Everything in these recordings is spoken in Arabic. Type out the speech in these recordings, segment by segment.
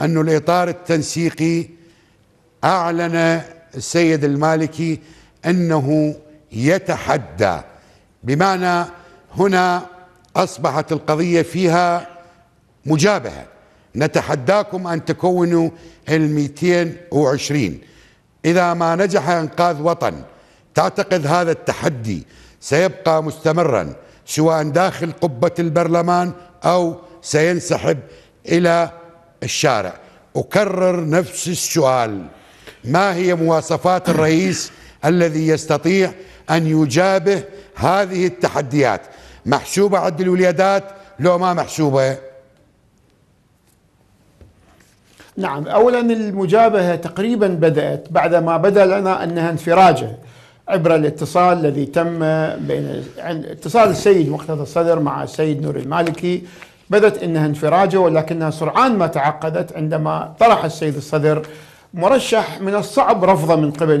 أنه الإطار التنسيقي أعلن السيد المالكي أنه يتحدى بمعنى هنا أصبحت القضية فيها مجابهة نتحداكم أن تكونوا ال 220 إذا ما نجح إنقاذ وطن تعتقد هذا التحدي سيبقى مستمرا سواء داخل قبة البرلمان أو سينسحب إلى الشارع أكرر نفس السؤال ما هي مواصفات الرئيس الذي يستطيع أن يجابه هذه التحديات محسوبة عد الوليدات لو ما محسوبة نعم أولا المجابهة تقريبا بدأت بعدما بدا لنا أنها انفراجة عبر الاتصال الذي تم بين اتصال السيد مقتدى الصدر مع السيد نور المالكي بدت انها انفراجه ولكنها سرعان ما تعقدت عندما طرح السيد الصدر مرشح من الصعب رفضه من قبل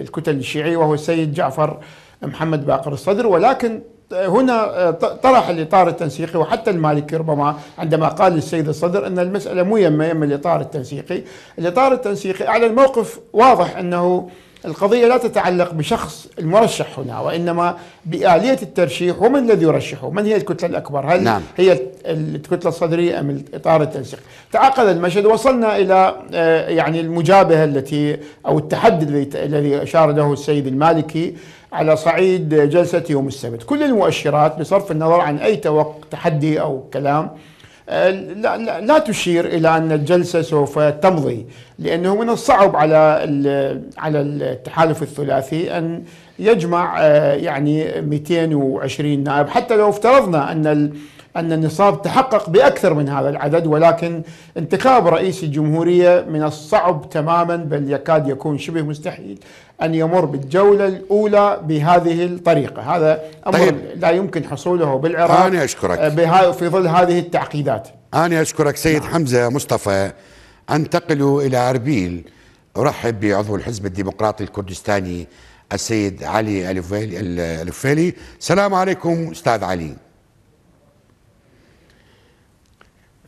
الكتل الشيعيه وهو السيد جعفر محمد باقر الصدر ولكن هنا طرح الاطار التنسيقي وحتى المالكي ربما عندما قال للسيد الصدر ان المساله مو يم الاطار التنسيقي، الاطار التنسيقي اعلن موقف واضح انه القضية لا تتعلق بشخص المرشح هنا وإنما بآلية الترشيح ومن الذي يرشحه من هي الكتلة الأكبر هل نعم. هي الكتلة الصدرية أم إطار التنسيق تعاقد المشهد وصلنا إلى آه، يعني المجابهة التي أو التحدي الذي أشار له السيد المالكي على صعيد جلسة يوم السبت كل المؤشرات بصرف النظر عن أي تحدي أو كلام آه، لا, لا, لا تشير إلى أن الجلسة سوف تمضي لانه من الصعب على على التحالف الثلاثي ان يجمع آه، يعني 220 نائب حتى لو افترضنا ان ان النصاب تحقق باكثر من هذا العدد ولكن انتخاب رئيس الجمهوريه من الصعب تماما بل يكاد يكون شبه مستحيل ان يمر بالجوله الاولى بهذه الطريقه، هذا امر طيب. لا يمكن حصوله بالعراق انا اشكرك آه، في ظل هذه التعقيدات انا اشكرك سيد نعم. حمزه مصطفى أنتقل إلى أربيل أرحب بعضو الحزب الديمقراطي الكردستاني السيد علي الفيلي السلام عليكم أستاذ علي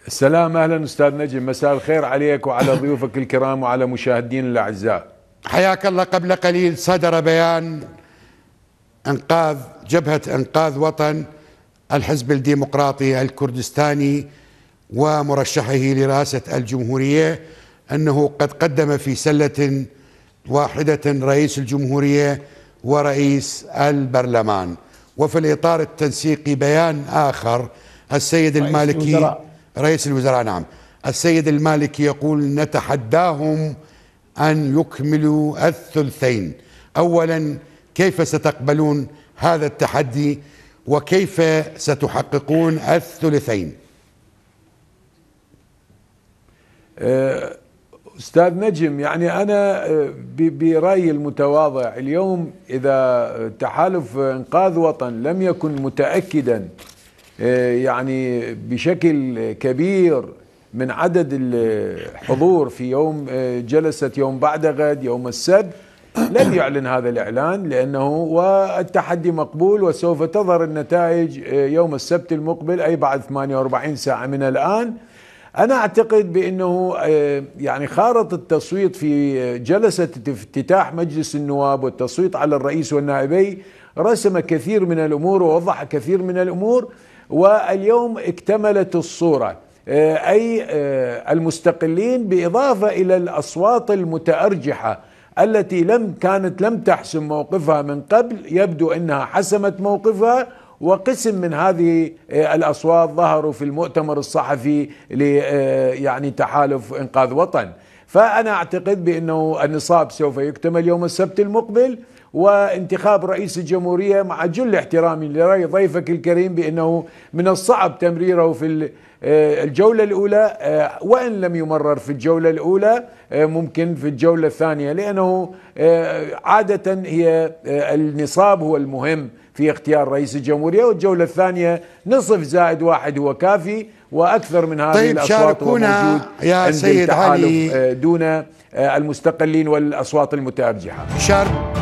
السلام أهلا أستاذ نجم مساء الخير عليك وعلى ضيوفك الكرام وعلى مشاهدين الأعزاء حياك الله قبل قليل صدر بيان انقاذ جبهة انقاذ وطن الحزب الديمقراطي الكردستاني ومرشحه لرئاسة الجمهورية أنه قد قدم في سلة واحدة رئيس الجمهورية ورئيس البرلمان وفي الإطار التنسيقي بيان آخر السيد رئيس المالكي الوزراء. رئيس الوزراء نعم السيد المالكي يقول نتحداهم أن يكملوا الثلثين أولا كيف ستقبلون هذا التحدي وكيف ستحققون الثلثين آه، استاذ نجم يعني انا آه، برايي المتواضع اليوم اذا تحالف انقاذ وطن لم يكن متاكدا آه، يعني بشكل كبير من عدد الحضور في يوم جلسه يوم بعد غد يوم السبت لن يعلن هذا الاعلان لانه والتحدي مقبول وسوف تظهر النتائج يوم السبت المقبل اي بعد 48 ساعه من الان أنا أعتقد بأنه آه، يعني خارطة التصويت في آه، جلسة افتتاح مجلس النواب والتصويت على الرئيس والنائبي رسم كثير من الأمور ووضح كثير من الأمور واليوم اكتملت الصورة آه، أي المستقلين بإضافة إلى الأصوات المتأرجحة التي لم كانت لم تحسم موقفها من قبل يبدو أنها حسمت موقفها وقسم من هذه آه، الاصوات ظهروا في المؤتمر الصحفي آه، يعني تحالف انقاذ وطن فانا اعتقد بانه النصاب سوف يكتمل يوم السبت المقبل وانتخاب رئيس الجمهوريه مع جل احترامي لرأي ضيفك الكريم بانه من الصعب تمريره في آه، الجولة الأولى آه، وإن لم يمرر في الجولة الأولى آه، ممكن في الجولة الثانية لأنه عادة هي النصاب هو المهم في اختيار رئيس الجمهورية والجولة الثانية نصف زائد واحد هو كافي وأكثر من هذه طيب الأصوات موجود يا سيد علي دون المستقلين والأصوات المتأرجحة شارك